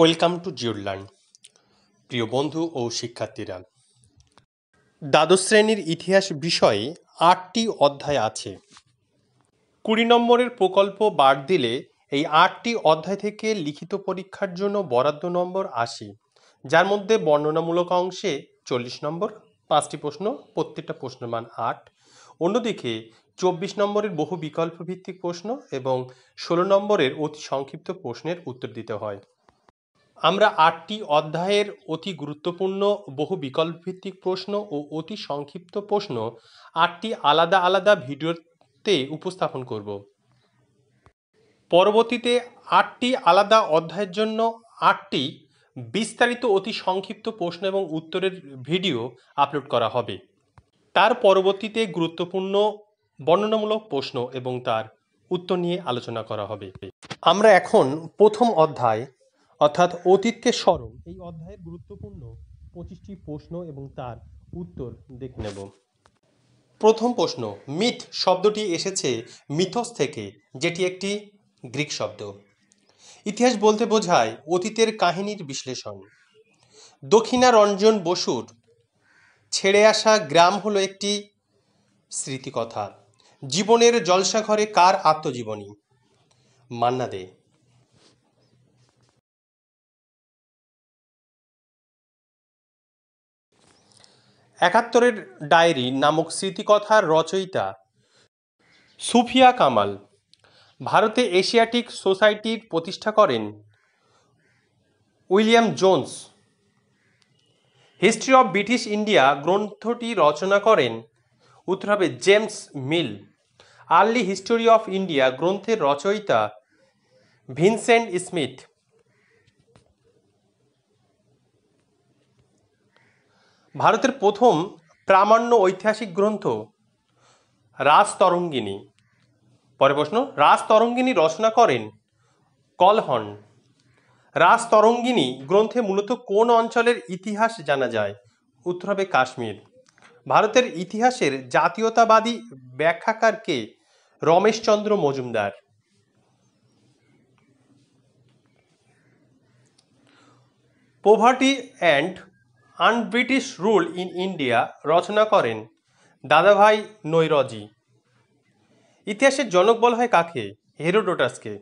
welcome to জিওরল্যান্ড প্রিয় বন্ধু ও শিক্ষার্থীরা দ্বাদশ শ্রেণীর ইতিহাস বিষয়ে আটটি অধ্যায় আছে কুড়ি নম্বরের প্রকল্প বাদ দিলে এই আটটি অধ্যায় থেকে লিখিত পরীক্ষার জন্য বরাদ্দ নম্বর আশি যার মধ্যে বর্ণনামূলক অংশে চল্লিশ নম্বর পাঁচটি প্রশ্ন প্রত্যেকটা প্রশ্নের মান আট অন্যদিকে চব্বিশ নম্বরের বহু বিকল্প ভিত্তিক প্রশ্ন এবং ষোলো নম্বরের অতি সংক্ষিপ্ত প্রশ্নের উত্তর দিতে হয় আমরা আটটি অধ্যায়ের অতি গুরুত্বপূর্ণ বহু বিকল্পভিত্তিক প্রশ্ন ও অতি সংক্ষিপ্ত প্রশ্ন আটটি আলাদা আলাদা ভিডিওতে উপস্থাপন করব পরবর্তীতে আটটি আলাদা অধ্যায়ের জন্য আটটি বিস্তারিত অতি সংক্ষিপ্ত প্রশ্ন এবং উত্তরের ভিডিও আপলোড করা হবে তার পরবর্তীতে গুরুত্বপূর্ণ বর্ণনামূলক প্রশ্ন এবং তার উত্তর নিয়ে আলোচনা করা হবে আমরা এখন প্রথম অধ্যায় অর্থাৎ অতীতকে স্মরণ এই অধ্যায়ের গুরুত্বপূর্ণ পঁচিশটি প্রশ্ন এবং তার উত্তর দেখে নেব প্রথম প্রশ্ন মিথ শব্দটি এসেছে মিথস থেকে যেটি একটি গ্রিক শব্দ ইতিহাস বলতে বোঝায় অতীতের কাহিনীর বিশ্লেষণ দক্ষিণা রঞ্জন বসুর ছেড়ে আসা গ্রাম হলো একটি স্মৃতিকথা জীবনের জলসাঘরে কার আত্মজীবনী মান্না দে একাত্তরের ডায়েরি নামক স্মৃতিকথার রচয়িতা সুফিয়া কামাল ভারতে এশিয়াটিক সোসাইটির প্রতিষ্ঠা করেন William Jones history of British India গ্রন্থটি রচনা করেন উত্তর হবে James Mill early history of India গ্রন্থের রচয়িতা ভিনসেন্ট স্মিথ ভারতের প্রথম প্রামাণ্য ঐতিহাসিক গ্রন্থ রাজতরঙ্গিনী পরে প্রশ্ন রাজতরঙ্গিনী রচনা করেন কলহন রাজতরঙ্গিনী গ্রন্থে মূলত কোন অঞ্চলের ইতিহাস জানা যায় উত্তর হবে কাশ্মীর ভারতের ইতিহাসের জাতীয়তাবাদী ব্যাখ্যাকারকে Rameshchandra Majumdar poverty and unbritish rule in India রচনা করেন দাদাভাই নৈরজি ইতিহাসের জনক বলা হয় কাকে হেরোডোটাসকে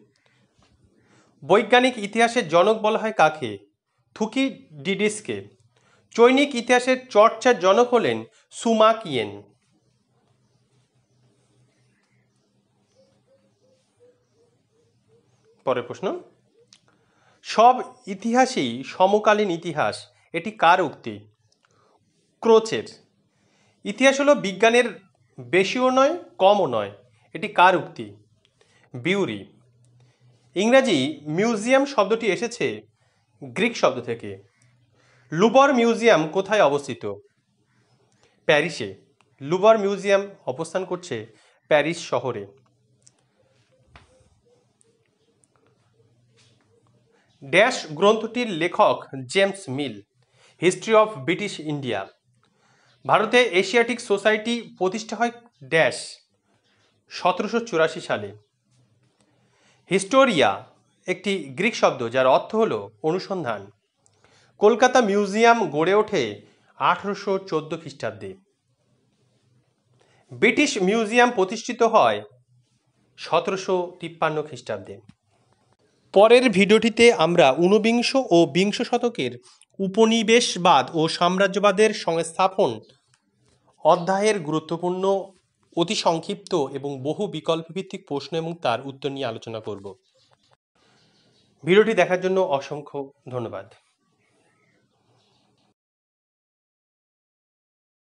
বৈজ্ঞানিক ইতিহাসের জনক বলা হয় কাকে থুকি ডিডিসকে চৈনিক ইতিহাসের চর্চার জনক হলেন সুমাকিয়েন পরের প্রশ্ন সব ইতিহাসই সমকালীন ইতিহাস এটি কার উক্তি ক্রোচের ইতিহাস হলো বিজ্ঞানের বেশিও নয় কমও নয় এটি কার উক্তি বিউরি ইংরাজি মিউজিয়াম শব্দটি এসেছে গ্রিক শব্দ থেকে লুবর মিউজিয়াম কোথায় অবস্থিত প্যারিসে লুবর মিউজিয়াম অবস্থান করছে প্যারিস শহরে ড্যাশ গ্রন্থটির লেখক James Mill history of British India ভারতে এশিয়াটিক সোসাইটি প্রতিষ্ঠা হয় ড্যাশ সতেরোশো চুরাশি সালে হিস্টোরিয়া একটি গ্রিক শব্দ যার অর্থ হল অনুসন্ধান কলকাতা মিউজিয়াম গড়ে ওঠে আঠেরোশো চোদ্দো খ্রিস্টাব্দে ব্রিটিশ মিউজিয়াম প্রতিষ্ঠিত হয় সতেরোশো তিপ্পান্ন খ্রিস্টাব্দে পরের ভিডিওটিতে আমরা ঊনবিংশ ও বিংশ শতকের উপনিবেশবাদ ও সাম্রাজ্যবাদের সংস্থাপন অধ্যায়ের গুরুত্বপূর্ণ অতি সংক্ষিপ্ত এবং বহু বিকল্পভিত্তিক প্রশ্ন এবং তার উত্তর নিয়ে আলোচনা করব ভিডিওটি দেখার জন্য অসংখ্য ধন্যবাদ